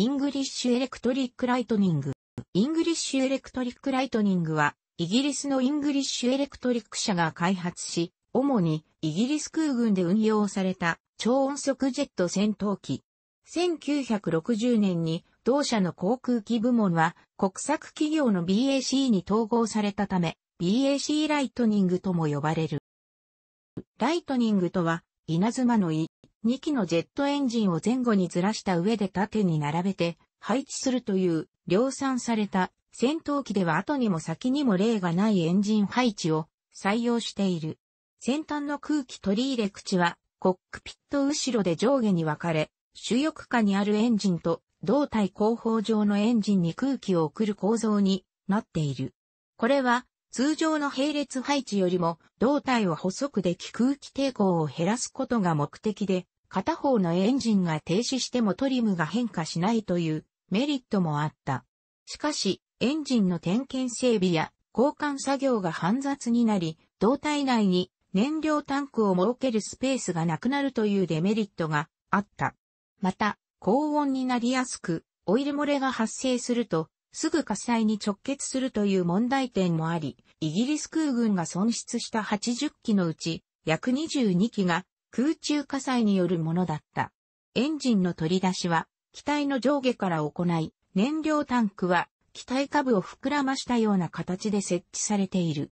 イングリッシュエレクトリックライトニング。イングリッシュエレクトリックライトニングは、イギリスのイングリッシュエレクトリック社が開発し、主にイギリス空軍で運用された超音速ジェット戦闘機。1960年に同社の航空機部門は国策企業の BAC に統合されたため、BAC ライトニングとも呼ばれる。ライトニングとは稲妻の胃、2機のジェットエンジンを前後にずらした上で縦に並べて配置するという量産された戦闘機では後にも先にも例がないエンジン配置を採用している。先端の空気取り入れ口はコックピット後ろで上下に分かれ、主翼下にあるエンジンと胴体後方上のエンジンに空気を送る構造になっている。これは通常の並列配置よりも胴体を細くでき空気抵抗を減らすことが目的で、片方のエンジンが停止してもトリムが変化しないというメリットもあった。しかし、エンジンの点検整備や交換作業が煩雑になり、胴体内に燃料タンクを設けるスペースがなくなるというデメリットがあった。また、高温になりやすく、オイル漏れが発生すると、すぐ火災に直結するという問題点もあり、イギリス空軍が損失した80機のうち、約22機が空中火災によるものだった。エンジンの取り出しは、機体の上下から行い、燃料タンクは、機体下部を膨らましたような形で設置されている。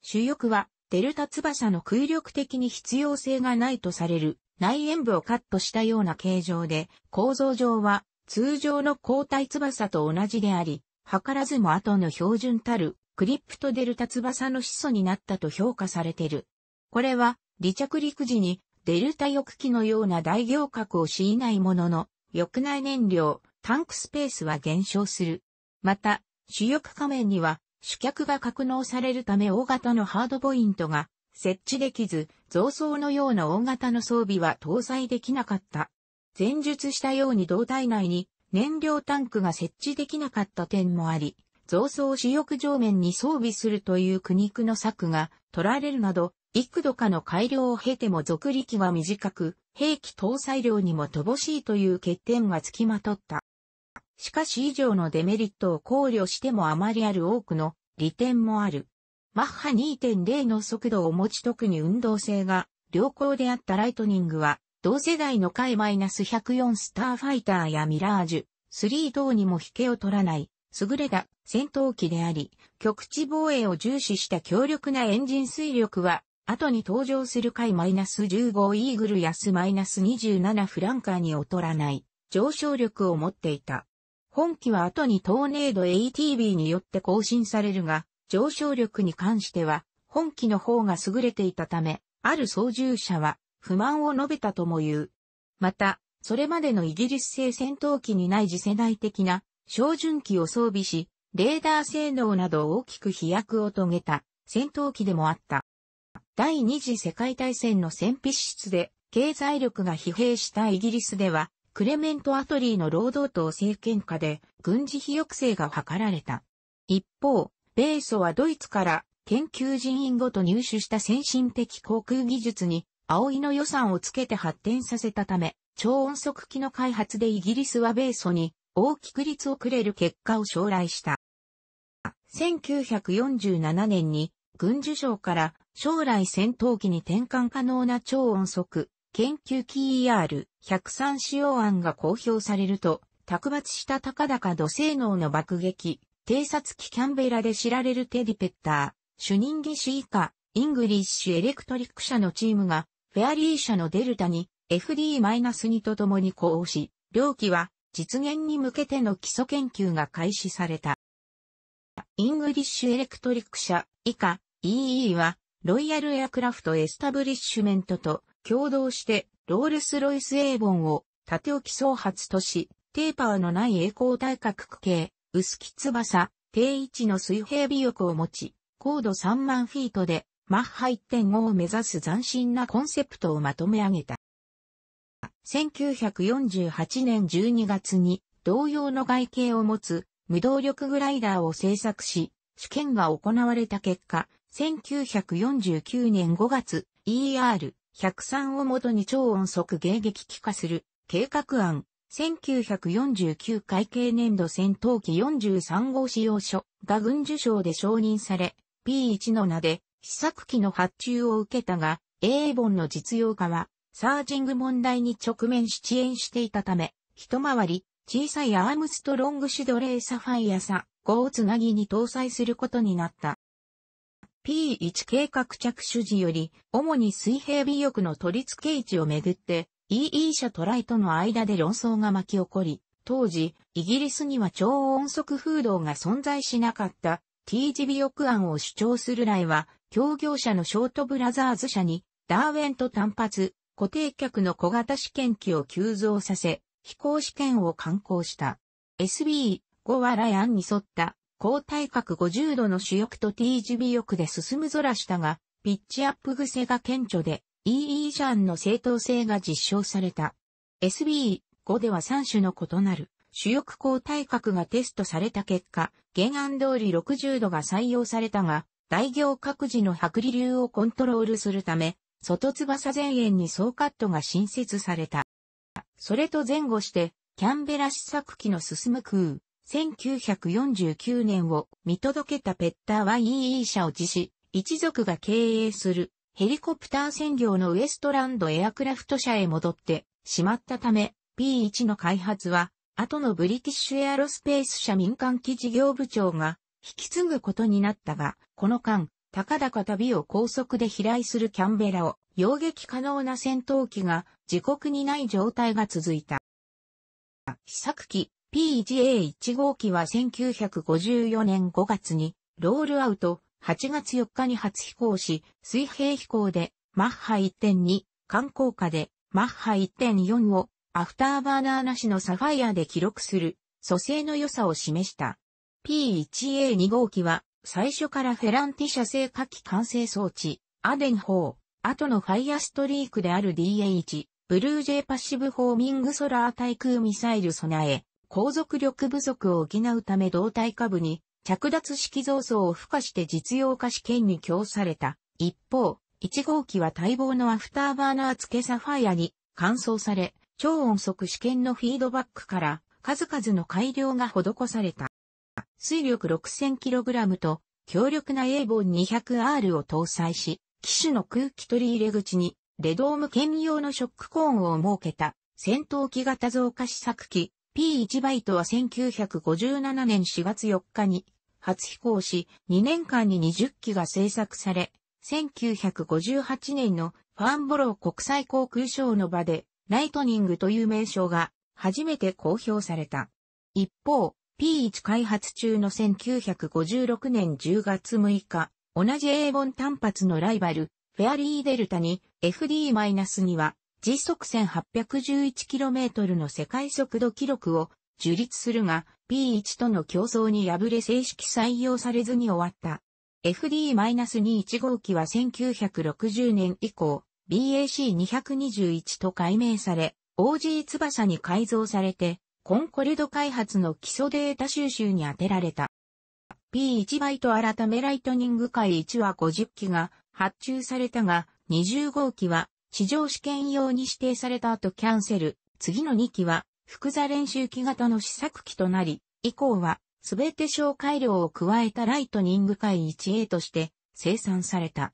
主翼は、デルタ翼の空力的に必要性がないとされる内縁部をカットしたような形状で、構造上は通常の交代翼と同じであり、図らずも後の標準たるクリプトデルタ翼の始祖になったと評価されてる。これは離着陸時にデルタ翼機のような大行革を強いないものの、翼内燃料、タンクスペースは減少する。また、主翼仮面には主脚が格納されるため大型のハードポイントが設置できず、増装のような大型の装備は搭載できなかった。前述したように胴体内に燃料タンクが設置できなかった点もあり、増装主翼上面に装備するという苦肉の策が取られるなど、幾度かの改良を経ても続力は短く、兵器搭載量にも乏しいという欠点が付きまとった。しかし以上のデメリットを考慮してもあまりある多くの利点もある。マッハ2.0の速度を持ち特に運動性が良好であったライトニングは同世代の回 -104 スターファイターやミラージュ、3等にも引けを取らない、優れた戦闘機であり、局地防衛を重視した強力なエンジン水力は、後に登場する回 -15 イーグルやス -27 フランカーに劣らない上昇力を持っていた。本機は後にトーネード ATB によって更新されるが、上昇力に関しては、本機の方が優れていたため、ある操縦者は、不満を述べたとも言う。また、それまでのイギリス製戦闘機にない次世代的な照準機を装備し、レーダー性能など大きく飛躍を遂げた戦闘機でもあった。第二次世界大戦の戦費支出で経済力が疲弊したイギリスでは、クレメント・アトリーの労働党政権下で軍事費抑制が図られた。一方、米ソはドイツから研究人員ごと入手した先進的航空技術に葵の予算をつけて発展させたため、超音速機の開発でイギリスは米ソに大きく率をくれる結果を将来した。1947年に軍需省から将来戦闘機に転換可能な超音速研究機 ER103 使用案が公表されると、卓抜した高々土性能の爆撃、偵察機キャンベラで知られるテディペッター、主任技師以下、イングリッシュエレクトリック社のチームがフェアリー社のデルタに FD-2 とともに呼応し、両機は実現に向けての基礎研究が開始された。イングリッシュエレクトリック社以下 EE はロイヤルエアクラフトエスタブリッシュメントと共同してロールスロイスエーボンを縦置き総発とし、テーパーのない栄光対角区形、薄木翼、定位置の水平尾翼を持ち、高度3万フィートでマッハ1.5を目指す斬新なコンセプトをまとめ上げた。1948年12月に同様の外形を持つ無動力グライダーを製作し、試験が行われた結果、1949年5月 ER103 をもとに超音速迎撃機化する計画案、1949会計年度戦闘機43号使用書が軍需省で承認され、P1 の名で試作機の発注を受けたが、英本の実用化は、サージング問題に直面し遅延していたため、一回り、小さいアームストロングシュドレーサファイアサ5をつなぎに搭載することになった。P1 計画着手時より、主に水平尾翼の取り付け位置をめぐって、EE 社トライとの間で論争が巻き起こり、当時、イギリスには超音速風洞が存在しなかった T 字尾翼案を主張する来は、協業者のショートブラザーズ社に、ダーウェンと単発、固定客の小型試験機を急増させ、飛行試験を完行した。SB5 はライアンに沿った、高体角50度の主翼と T 字尾翼で進む空下が、ピッチアップ癖が顕著で、EE ジャンの正当性が実証された。SB5 では3種の異なる、主翼高体角がテストされた結果、原案通り60度が採用されたが、大行各自の剥離流をコントロールするため、外翼前縁に総カットが新設された。それと前後して、キャンベラ試作機の進む空、1949年を見届けたペッターは EE 社を辞し、一族が経営するヘリコプター専業のウエストランドエアクラフト社へ戻ってしまったため、P1 の開発は、後のブリティッシュエアロスペース社民間機事業部長が引き継ぐことになったが、この間、高々旅を高速で飛来するキャンベラを、揚撃可能な戦闘機が自国にない状態が続いた。試作機 PGA1 号機は1954年5月にロールアウト8月4日に初飛行し、水平飛行でマッハ1.2、観光下でマッハ1.4をアフターバーナーなしのサファイアで記録する蘇生の良さを示した。P1A2 号機は、最初からフェランティ社製火器完成装置、アデン4、後のファイアストリークである DH、ブルージェイパッシブフォーミングソラー対空ミサイル備え、航続力不足を補うため胴体下部に着脱式造装を付加して実用化試験に供された。一方、1号機は待望のアフターバーナー付けサファイアに乾燥され、超音速試験のフィードバックから数々の改良が施された。水力 6000kg と強力な a ボン n 2 0 0 r を搭載し、機種の空気取り入れ口にレドーム兼用のショックコーンを設けた戦闘機型増加試作機 P1 バイトは1957年4月4日に初飛行し2年間に20機が製作され、1958年のファンボロー国際航空ショーの場でライトニングという名称が初めて公表された。一方、P1 開発中の1956年10月6日、同じ A 本単発のライバル、フェアリーデルタに FD-2 は時速 1811km の世界速度記録を樹立するが P1 との競争に敗れ正式採用されずに終わった。FD-21 号機は1960年以降 BAC221 と改名され OG 翼に改造されてコンコルド開発の基礎データ収集に当てられた。P1 バイト改めライトニング回1は50機が発注されたが、20号機は地上試験用に指定された後キャンセル。次の2機は複座練習機型の試作機となり、以降はすべて紹介量を加えたライトニング回 1A として生産された。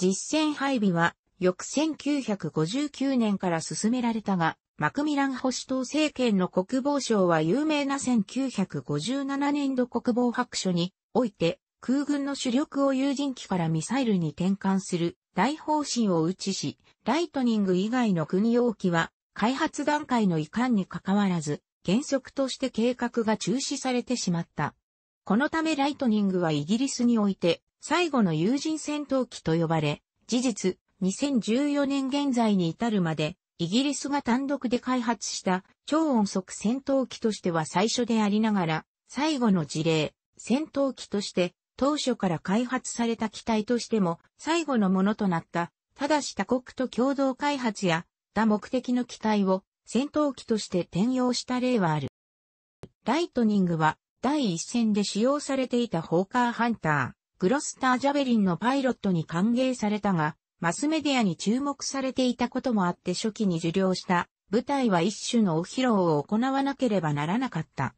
実戦配備は翌1959年から進められたが、マクミラン保守党政権の国防省は有名な1957年度国防白書において空軍の主力を有人機からミサイルに転換する大方針を打ちし、ライトニング以外の軍用機は開発段階の遺憾に関わらず原則として計画が中止されてしまった。このためライトニングはイギリスにおいて最後の有人戦闘機と呼ばれ、事実、2014年現在に至るまでイギリスが単独で開発した超音速戦闘機としては最初でありながら、最後の事例、戦闘機として当初から開発された機体としても最後のものとなった、ただし他国と共同開発や、他目的の機体を戦闘機として転用した例はある。ライトニングは第一戦で使用されていたホーカーハンター、グロスタージャベリンのパイロットに歓迎されたが、マスメディアに注目されていたこともあって初期に受領した舞台は一種のお披露を行わなければならなかった。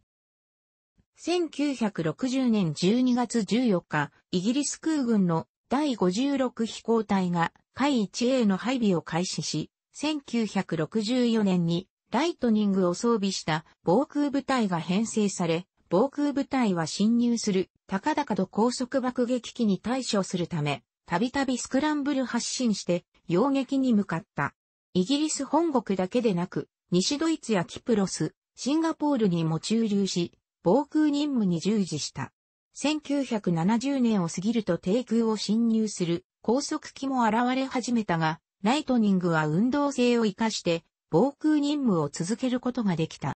1960年12月14日、イギリス空軍の第56飛行隊が海 1A の配備を開始し、1964年にライトニングを装備した防空部隊が編成され、防空部隊は侵入する高々と高速爆撃機に対処するため、たびたびスクランブル発進して、洋撃に向かった。イギリス本国だけでなく、西ドイツやキプロス、シンガポールにも駐留し、防空任務に従事した。1970年を過ぎると低空を侵入する高速機も現れ始めたが、ライトニングは運動性を活かして防空任務を続けることができた。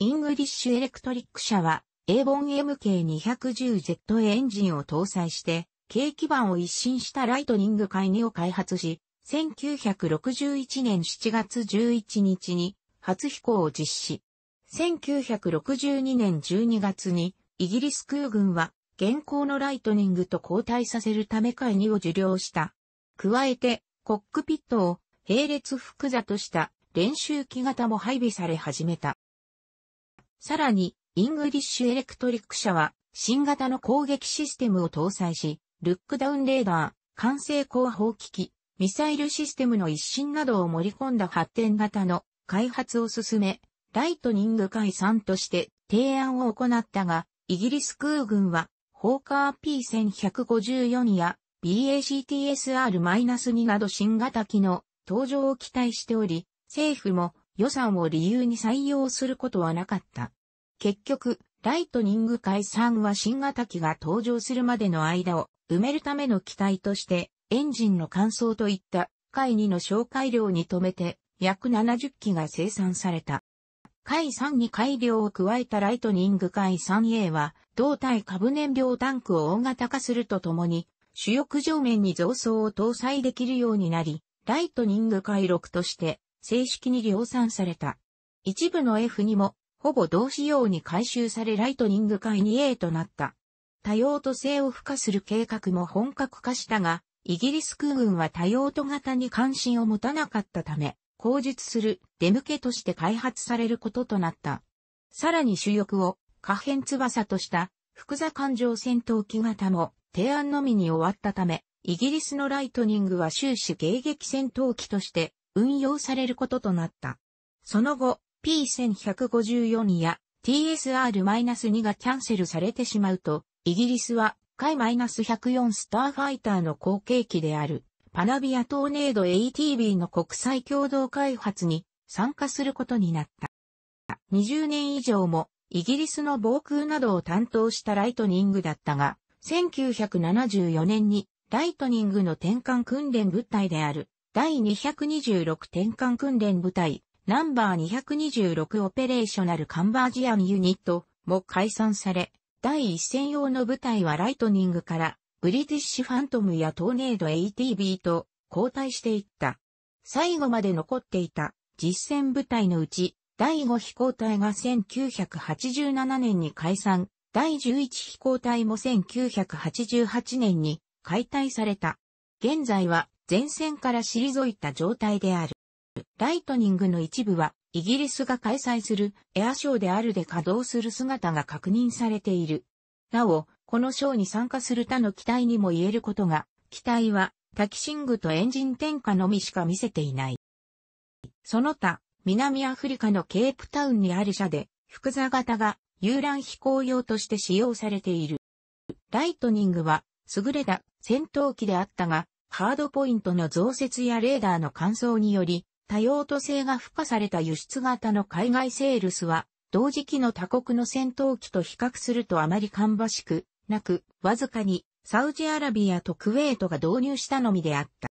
イングリッシュエレクトリック社は A ボン MK210Z エンジンを搭載して軽基板を一新したライトニング会議を開発し、1961年7月11日に初飛行を実施。1962年12月にイギリス空軍は現行のライトニングと交代させるため会議を受領した。加えてコックピットを並列複座とした練習機型も配備され始めた。さらにイングリッシュエレクトリック社は新型の攻撃システムを搭載し、ルックダウンレーダー、完成後方機器、ミサイルシステムの一新などを盛り込んだ発展型の開発を進め、ライトニング解散として提案を行ったが、イギリス空軍は、ホーカー P1154 や BACTSR-2 など新型機の登場を期待しており、政府も予算を理由に採用することはなかった。結局、ライトニング解散は新型機が登場するまでの間を埋めるための機体として、エンジンの乾燥といった海2の小改良に止めて約70機が生産された。海3に改良を加えたライトニング海 3A は、胴体株燃料タンクを大型化するとともに、主翼上面に増装を搭載できるようになり、ライトニング海6として正式に量産された。一部の F にも、ほぼ同仕様に回収されライトニング海 2A となった。多用途性を付加する計画も本格化したが、イギリス空軍は多用途型に関心を持たなかったため、口述する出向けとして開発されることとなった。さらに主翼を可変翼とした複座艦上戦闘機型も提案のみに終わったため、イギリスのライトニングは終始迎撃戦闘機として運用されることとなった。その後、P1154 や TSR-2 がキャンセルされてしまうと、イギリスは、海 -104 スターファイターの後継機である、パナビアトーネード ATB の国際共同開発に参加することになった。20年以上も、イギリスの防空などを担当したライトニングだったが、1974年にライトニングの転換訓練部隊である第226転換訓練部隊ナンバー226オペレーショナルカンバージアンユニットも解散され、第一戦用の部隊はライトニングからブリティッシュファントムやトーネード ATB と交代していった。最後まで残っていた実戦部隊のうち第5飛行隊が1987年に解散、第11飛行隊も1988年に解体された。現在は前線から退いた状態である。ライトニングの一部はイギリスが開催するエアショーであるで稼働する姿が確認されている。なお、このショーに参加する他の機体にも言えることが、機体はタキシングとエンジン点火のみしか見せていない。その他、南アフリカのケープタウンにある社で、複座型が遊覧飛行用として使用されている。ライトニングは優れた戦闘機であったが、ハードポイントの増設やレーダーの乾燥により、多用途性が付加された輸出型の海外セールスは、同時期の他国の戦闘機と比較するとあまり芳しくなく、わずかにサウジアラビアとクウェートが導入したのみであった。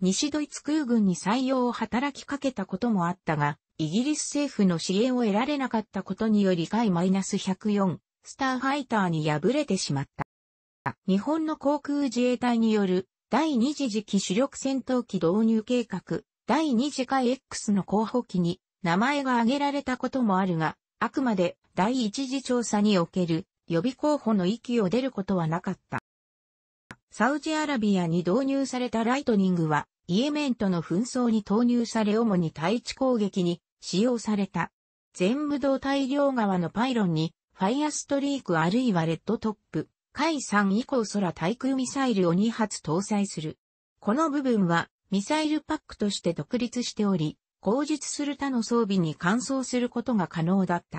西ドイツ空軍に採用を働きかけたこともあったが、イギリス政府の支援を得られなかったことにより海 -104 スターファイターに敗れてしまった。日本の航空自衛隊による第二次時期主力戦闘機導入計画第2次会 X の候補機に名前が挙げられたこともあるが、あくまで第一次調査における予備候補の域を出ることはなかった。サウジアラビアに導入されたライトニングは、イエメンとの紛争に投入され主に対地攻撃に使用された。全武道大量側のパイロンに、ファイアストリークあるいはレッドトップ、海産以降空対空ミサイルを2発搭載する。この部分はミサイルパックとして独立しており、後述する他の装備に換装することが可能だった。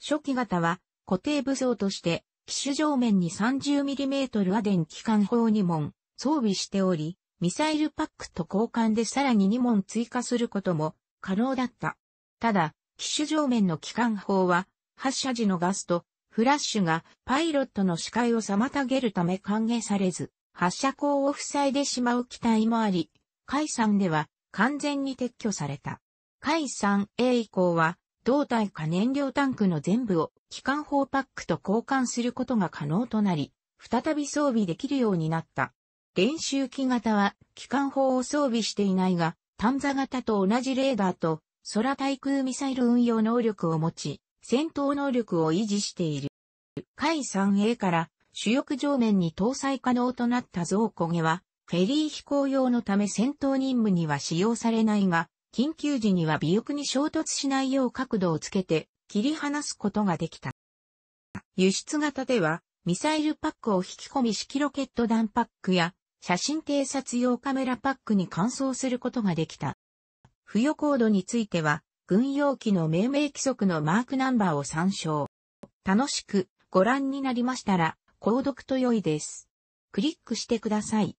初期型は固定武装として、機種上面に 30mm アデン機関砲2門装備しており、ミサイルパックと交換でさらに2門追加することも可能だった。ただ、機種上面の機関砲は、発射時のガスとフラッシュがパイロットの視界を妨げるため歓迎されず、発射口を塞いでしまう機体もあり、海産では完全に撤去された。海産 A 以降は、胴体か燃料タンクの全部を機関砲パックと交換することが可能となり、再び装備できるようになった。練習機型は機関砲を装備していないが、探査型と同じレーダーと空対空ミサイル運用能力を持ち、戦闘能力を維持している。海産 a から主翼上面に搭載可能となった象焦げは、フェリー飛行用のため戦闘任務には使用されないが、緊急時には尾翼に衝突しないよう角度をつけて切り離すことができた。輸出型では、ミサイルパックを引き込み式ロケット弾パックや、写真偵察用カメラパックに換装することができた。付与コードについては、軍用機の命名規則のマークナンバーを参照。楽しくご覧になりましたら、購読と良いです。クリックしてください。